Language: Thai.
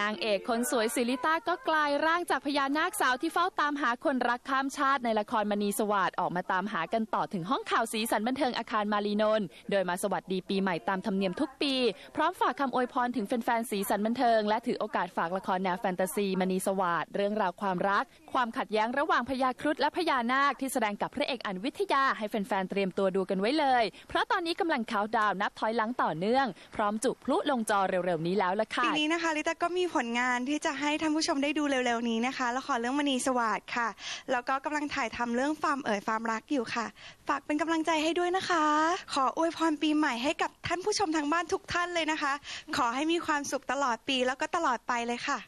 นางเอกคนสวยซิลิต้าก็กลายร่างจากพญานาคสาวที่เฝ้าตามหาคนรักข้ามชาติในละครมณีสวัสด์ออกมาตามหากันต่อถึงห้องข่าวสีสันบันเทิงอาคารมารีนนโดยมาสวัสดีปีใหม่ตามธรรมเนียมทุกปี พร้อมฝากคำอวยพร ถึงแฟนๆสีสันบันเทิงและถือโอกาสฝากละครแนวแฟนตาซีมณีสวัสด์เรื่องราวความรัก ความขัดแย้งระหว่างพญาครุฑและพญานาคที่แสดงกับพระเอกอันวิทยาให้แฟนๆเตรียมตัวดูกันไว้เลย เพราะตอนนี้กำลังเขาดาวนับถอยหลังต่อเนื่องพร้อมจุพลุลงจอเร็วๆ นี้แล้วล่ะค่ะปีนี้นะคะลิต้าก็มีมีผลงานที่จะให้ท่านผู้ชมได้ดูเร็ว ๆ นี้นะคะ ละครเรื่องมณีสวัสดิ์ค่ะ แล้วก็กำลังถ่ายทำเรื่องฟาร์มเอ๋ยฟาร์มรักอยู่ค่ะ ฝากเป็นกำลังใจให้ด้วยนะคะ ขออวยพรปีใหม่ ให้กับท่านผู้ชมทางบ้านทุกท่านเลยนะคะ ขอให้มีความสุขตลอดปีแล้วก็ตลอดไปเลยค่ะ